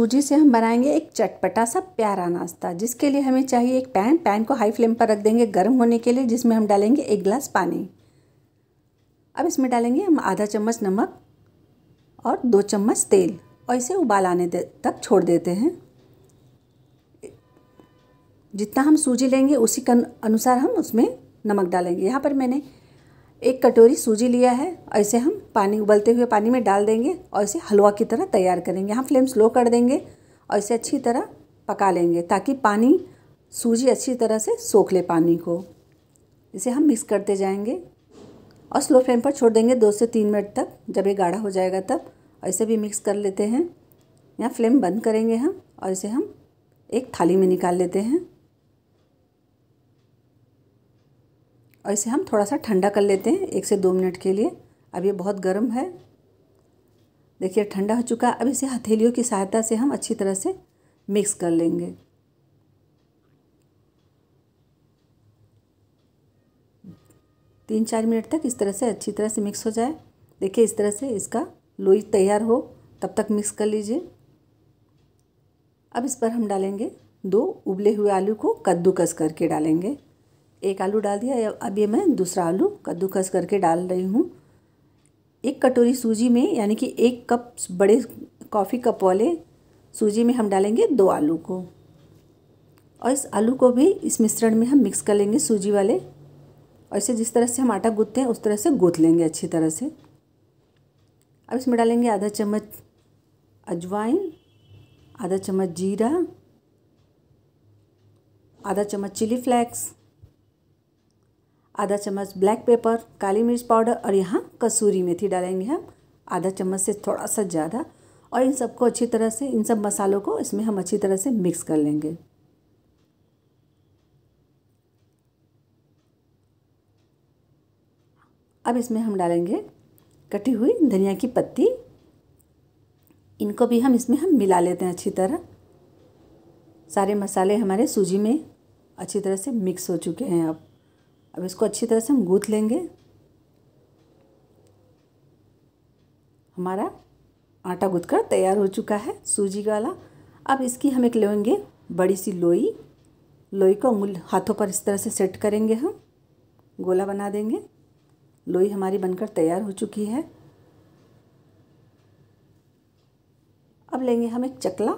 सूजी से हम बनाएंगे एक चटपटा सा प्यारा नाश्ता जिसके लिए हमें चाहिए एक पैन पैन को हाई फ्लेम पर रख देंगे गर्म होने के लिए जिसमें हम डालेंगे एक गिलास पानी अब इसमें डालेंगे हम आधा चम्मच नमक और दो चम्मच तेल और इसे उबाल आने तक छोड़ देते हैं जितना हम सूजी लेंगे उसी के अनुसार हम उसमें नमक डालेंगे यहाँ पर मैंने एक कटोरी सूजी लिया है और इसे हम पानी उबलते हुए पानी में डाल देंगे और इसे हलवा की तरह तैयार करेंगे हम फ्लेम स्लो कर देंगे और इसे अच्छी तरह पका लेंगे ताकि पानी सूजी अच्छी तरह से सोख ले पानी को इसे हम मिक्स करते जाएंगे और स्लो फ्लेम पर छोड़ देंगे दो से तीन मिनट तक जब ये गाढ़ा हो जाएगा तब और इसे भी मिक्स कर लेते हैं यहाँ फ्लेम बंद करेंगे हम और इसे हम एक थाली में निकाल लेते हैं और इसे हम थोड़ा सा ठंडा कर लेते हैं एक से दो मिनट के लिए अब ये बहुत गर्म है देखिए ठंडा हो चुका अब इसे हथेलियों की सहायता से हम अच्छी तरह से मिक्स कर लेंगे तीन चार मिनट तक इस तरह से अच्छी तरह से मिक्स हो जाए देखिए इस तरह से इसका लोई तैयार हो तब तक मिक्स कर लीजिए अब इस पर हम डालेंगे दो उबले हुए आलू को कद्दूकस करके डालेंगे एक आलू डाल दिया अब ये मैं दूसरा आलू कद्दूकस करके डाल रही हूँ एक कटोरी सूजी में यानी कि एक कप बड़े कॉफ़ी कप वाले सूजी में हम डालेंगे दो आलू को और इस आलू को भी इस मिश्रण में हम मिक्स कर लेंगे सूजी वाले और इसे जिस तरह से हम आटा गूँथते हैं उस तरह से गूँथ लेंगे अच्छी तरह से अब इसमें डालेंगे आधा चम्मच अजवाइन आधा चम्मच जीरा आधा चम्मच चिली फ्लेक्स आधा चम्मच ब्लैक पेपर काली मिर्च पाउडर और यहाँ कसूरी मेथी डालेंगे हम आधा चम्मच से थोड़ा सा ज़्यादा और इन सबको अच्छी तरह से इन सब मसालों को इसमें हम अच्छी तरह से मिक्स कर लेंगे अब इसमें हम डालेंगे कटी हुई धनिया की पत्ती इनको भी हम इसमें हम मिला लेते हैं अच्छी तरह सारे मसाले हमारे सूजी में अच्छी तरह से मिक्स हो चुके हैं अब अब इसको अच्छी तरह से हम गूँथ लेंगे हमारा आटा गूँथ कर तैयार हो चुका है सूजी वाला अब इसकी हम एक लेंगे बड़ी सी लोई लोई को अंगुल हाथों पर इस तरह से सेट करेंगे हम गोला बना देंगे लोई हमारी बनकर तैयार हो चुकी है अब लेंगे हम एक चकला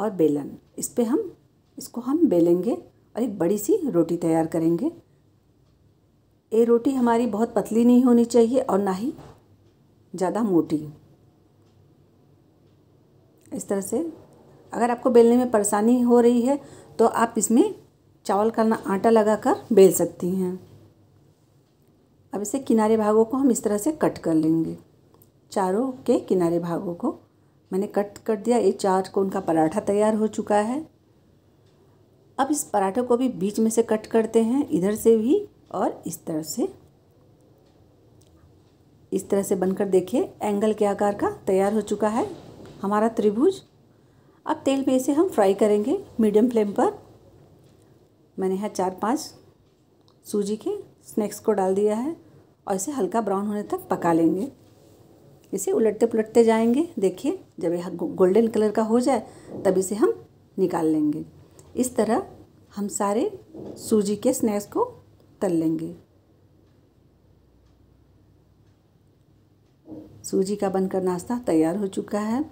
और बेलन इस पर हम इसको हम बेलेंगे और एक बड़ी सी रोटी तैयार करेंगे ये रोटी हमारी बहुत पतली नहीं होनी चाहिए और ना ही ज़्यादा मोटी इस तरह से अगर आपको बेलने में परेशानी हो रही है तो आप इसमें चावल का आटा लगा कर बेल सकती हैं अब इसे किनारे भागों को हम इस तरह से कट कर लेंगे चारों के किनारे भागों को मैंने कट कर दिया ये चार को उनका पराठा तैयार हो चुका है अब इस पराठे को भी बीच में से कट करते हैं इधर से भी और इस तरह से इस तरह से बनकर देखिए एंगल के आकार का तैयार हो चुका है हमारा त्रिभुज अब तेल में इसे हम फ्राई करेंगे मीडियम फ्लेम पर मैंने यहाँ चार पांच सूजी के स्नैक्स को डाल दिया है और इसे हल्का ब्राउन होने तक पका लेंगे इसे उलटते पुलटते जाएंगे देखिए जब यह गोल्डन कलर का हो जाए तब इसे हम निकाल लेंगे इस तरह हम सारे सूजी के स्नैक्स को तल लेंगे सूजी का बनकर नाश्ता तैयार हो चुका है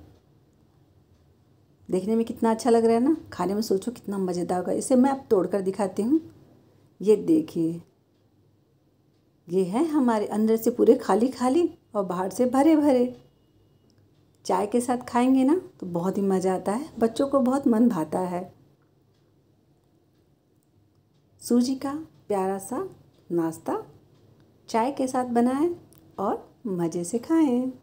देखने में कितना अच्छा लग रहा है ना खाने में सोचो कितना मज़ेदार होगा इसे मैं अब तोड़ कर दिखाती हूँ ये देखिए ये है हमारे अंदर से पूरे खाली खाली और बाहर से भरे भरे चाय के साथ खाएंगे ना तो बहुत ही मज़ा आता है बच्चों को बहुत मन भाता है सूजी का प्यारा सा नाश्ता चाय के साथ बनाएं और मज़े से खाएं